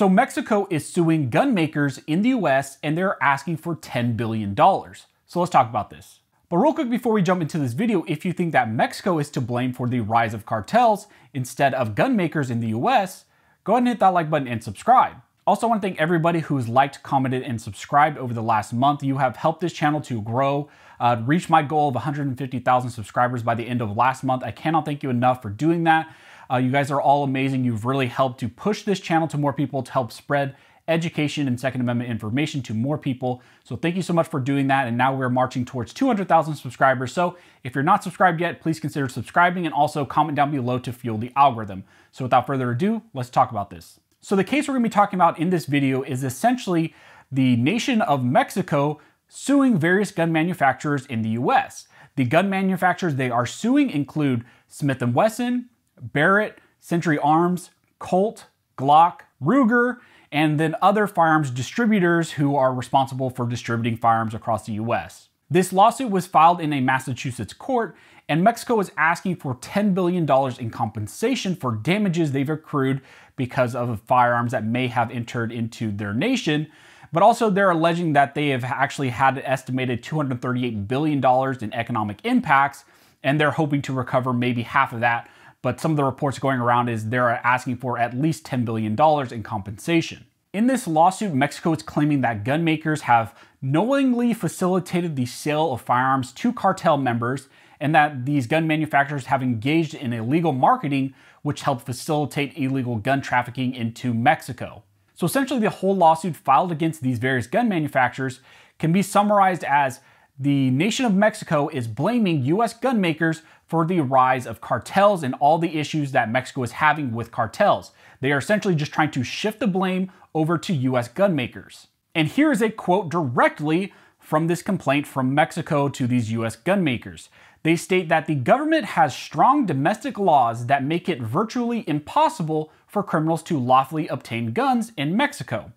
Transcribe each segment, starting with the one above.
So Mexico is suing gun makers in the US and they're asking for $10 billion. So let's talk about this. But real quick before we jump into this video, if you think that Mexico is to blame for the rise of cartels instead of gun makers in the US, go ahead and hit that like button and subscribe. Also want to thank everybody who's liked, commented, and subscribed over the last month. You have helped this channel to grow, uh, reach my goal of 150,000 subscribers by the end of last month. I cannot thank you enough for doing that. Uh, you guys are all amazing. You've really helped to push this channel to more people to help spread education and Second Amendment information to more people. So thank you so much for doing that. And now we're marching towards 200,000 subscribers. So if you're not subscribed yet, please consider subscribing and also comment down below to fuel the algorithm. So without further ado, let's talk about this. So the case we're gonna be talking about in this video is essentially the nation of Mexico suing various gun manufacturers in the US. The gun manufacturers they are suing include Smith & Wesson, Barrett, Century Arms, Colt, Glock, Ruger, and then other firearms distributors who are responsible for distributing firearms across the US. This lawsuit was filed in a Massachusetts court, and Mexico is asking for $10 billion in compensation for damages they've accrued because of firearms that may have entered into their nation. But also, they're alleging that they have actually had an estimated $238 billion in economic impacts, and they're hoping to recover maybe half of that but some of the reports going around is they're asking for at least $10 billion in compensation. In this lawsuit, Mexico is claiming that gun makers have knowingly facilitated the sale of firearms to cartel members and that these gun manufacturers have engaged in illegal marketing, which helped facilitate illegal gun trafficking into Mexico. So essentially, the whole lawsuit filed against these various gun manufacturers can be summarized as the nation of Mexico is blaming U.S. gun makers for the rise of cartels and all the issues that Mexico is having with cartels. They are essentially just trying to shift the blame over to U.S. gun makers. And here is a quote directly from this complaint from Mexico to these US gun makers. They state that the government has strong domestic laws that make it virtually impossible for criminals to lawfully obtain guns in Mexico.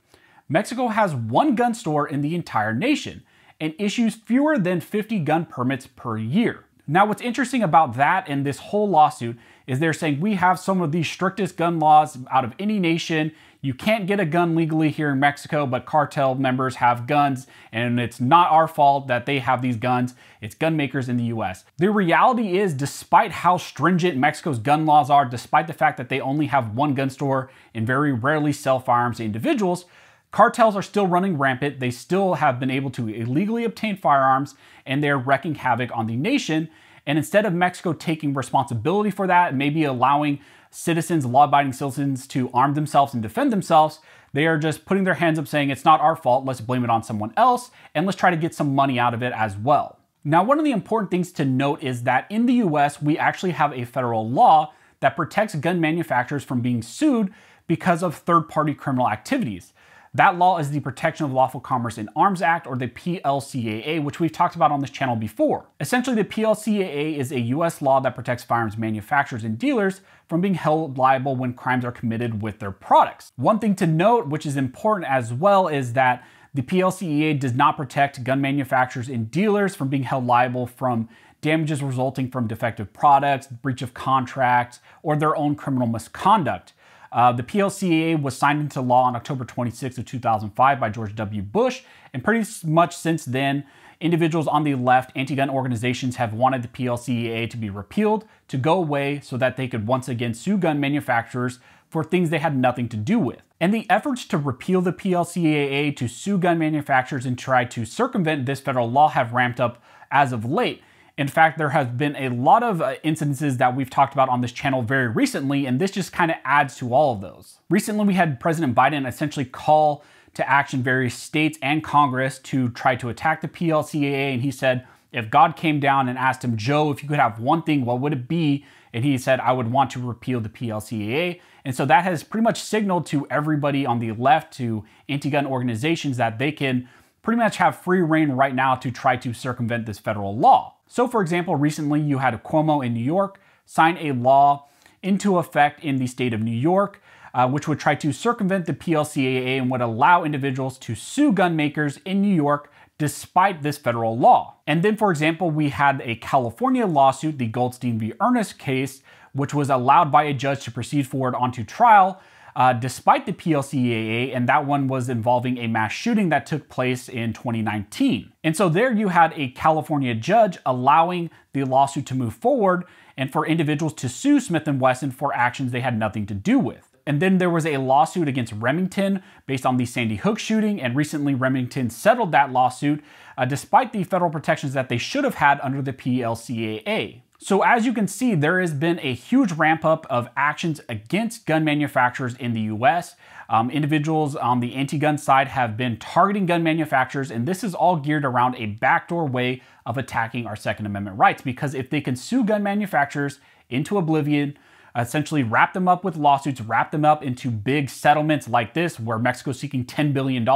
Mexico has one gun store in the entire nation and issues fewer than 50 gun permits per year. Now, what's interesting about that and this whole lawsuit is they're saying we have some of the strictest gun laws out of any nation. You can't get a gun legally here in Mexico, but cartel members have guns, and it's not our fault that they have these guns. It's gun makers in the US. The reality is, despite how stringent Mexico's gun laws are, despite the fact that they only have one gun store and very rarely sell firearms to individuals, Cartels are still running rampant, they still have been able to illegally obtain firearms, and they're wreaking havoc on the nation. And instead of Mexico taking responsibility for that, maybe allowing citizens, law abiding citizens, to arm themselves and defend themselves, they are just putting their hands up saying, it's not our fault, let's blame it on someone else, and let's try to get some money out of it as well. Now, one of the important things to note is that in the US, we actually have a federal law that protects gun manufacturers from being sued because of third party criminal activities. That law is the Protection of Lawful Commerce in Arms Act, or the PLCAA, which we've talked about on this channel before. Essentially, the PLCAA is a US law that protects firearms manufacturers and dealers from being held liable when crimes are committed with their products. One thing to note, which is important as well, is that the PLCAA does not protect gun manufacturers and dealers from being held liable from damages resulting from defective products, breach of contract, or their own criminal misconduct. Uh, the PLCA was signed into law on October 26 of 2005 by George W. Bush, and pretty much since then, individuals on the left, anti-gun organizations have wanted the PLCA to be repealed, to go away so that they could once again sue gun manufacturers for things they had nothing to do with. And the efforts to repeal the PLCAA to sue gun manufacturers and try to circumvent this federal law have ramped up as of late. In fact, there have been a lot of instances uh, incidences that we've talked about on this channel very recently, and this just kind of adds to all of those. Recently, we had President Biden essentially call to action various states and Congress to try to attack the PLCAA, and he said, if God came down and asked him, Joe, if you could have one thing, what would it be? And he said, I would want to repeal the PLCAA. And so that has pretty much signaled to everybody on the left, to anti gun organizations, that they can pretty much have free reign right now to try to circumvent this federal law. So, for example, recently you had Cuomo in New York sign a law into effect in the state of New York, uh, which would try to circumvent the PLCAA and would allow individuals to sue gun makers in New York despite this federal law. And then, for example, we had a California lawsuit, the Goldstein v. Ernest case, which was allowed by a judge to proceed forward onto trial uh, despite the PLCAA, and that one was involving a mass shooting that took place in 2019. And so there you had a California judge allowing the lawsuit to move forward and for individuals to sue Smith & Wesson for actions they had nothing to do with. And then there was a lawsuit against Remington based on the Sandy Hook shooting, and recently Remington settled that lawsuit uh, despite the federal protections that they should have had under the PLCAA. So as you can see, there has been a huge ramp up of actions against gun manufacturers in the US. Um, individuals on the anti-gun side have been targeting gun manufacturers, and this is all geared around a backdoor way of attacking our Second Amendment rights, because if they can sue gun manufacturers into oblivion, essentially wrap them up with lawsuits, wrap them up into big settlements like this, where Mexico's seeking $10 billion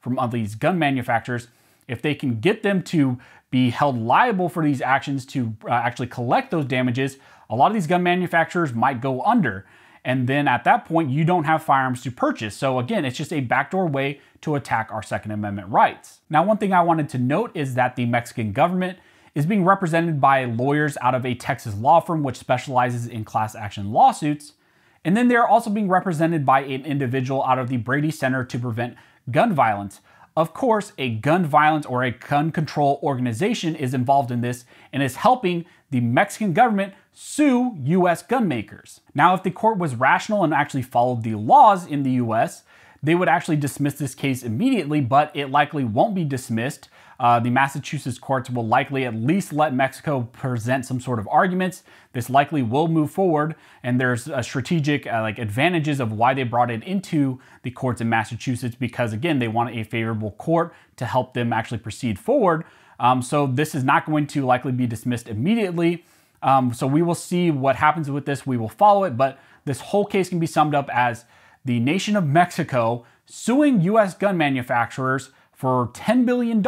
from all these gun manufacturers. If they can get them to be held liable for these actions to uh, actually collect those damages, a lot of these gun manufacturers might go under. And then at that point, you don't have firearms to purchase. So again, it's just a backdoor way to attack our Second Amendment rights. Now, one thing I wanted to note is that the Mexican government is being represented by lawyers out of a Texas law firm which specializes in class action lawsuits. And then they're also being represented by an individual out of the Brady Center to Prevent Gun Violence, of course, a gun violence or a gun control organization is involved in this and is helping the Mexican government sue US gun makers. Now, if the court was rational and actually followed the laws in the US, they would actually dismiss this case immediately, but it likely won't be dismissed uh, the Massachusetts courts will likely at least let Mexico present some sort of arguments. This likely will move forward, and there's strategic uh, like advantages of why they brought it into the courts in Massachusetts because again they want a favorable court to help them actually proceed forward. Um, so this is not going to likely be dismissed immediately. Um, so we will see what happens with this. We will follow it, but this whole case can be summed up as the nation of Mexico suing U.S. gun manufacturers for $10 billion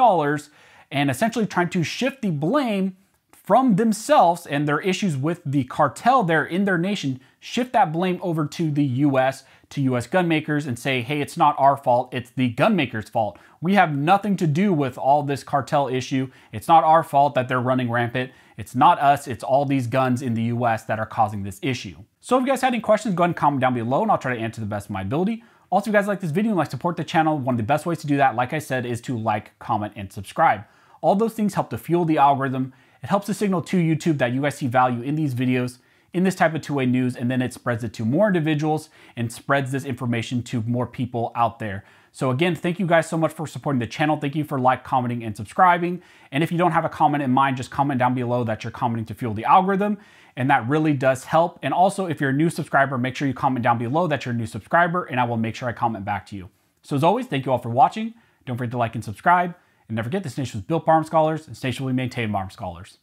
and essentially trying to shift the blame from themselves and their issues with the cartel there in their nation, shift that blame over to the US, to US gun makers, and say, hey, it's not our fault, it's the gun makers' fault. We have nothing to do with all this cartel issue. It's not our fault that they're running rampant. It's not us, it's all these guns in the US that are causing this issue. So if you guys had any questions, go ahead and comment down below and I'll try to answer the best of my ability. Also, if you guys like this video and like support the channel, one of the best ways to do that, like I said, is to like, comment, and subscribe. All those things help to fuel the algorithm. It helps to signal to YouTube that you guys see value in these videos, in this type of two-way news, and then it spreads it to more individuals and spreads this information to more people out there. So again, thank you guys so much for supporting the channel. Thank you for like, commenting, and subscribing. And if you don't have a comment in mind, just comment down below that you're commenting to fuel the algorithm. And that really does help. And also, if you're a new subscriber, make sure you comment down below that you're a new subscriber, and I will make sure I comment back to you. So as always, thank you all for watching. Don't forget to like and subscribe. And never forget, this nation was built by scholars, and this nation will be maintained by scholars.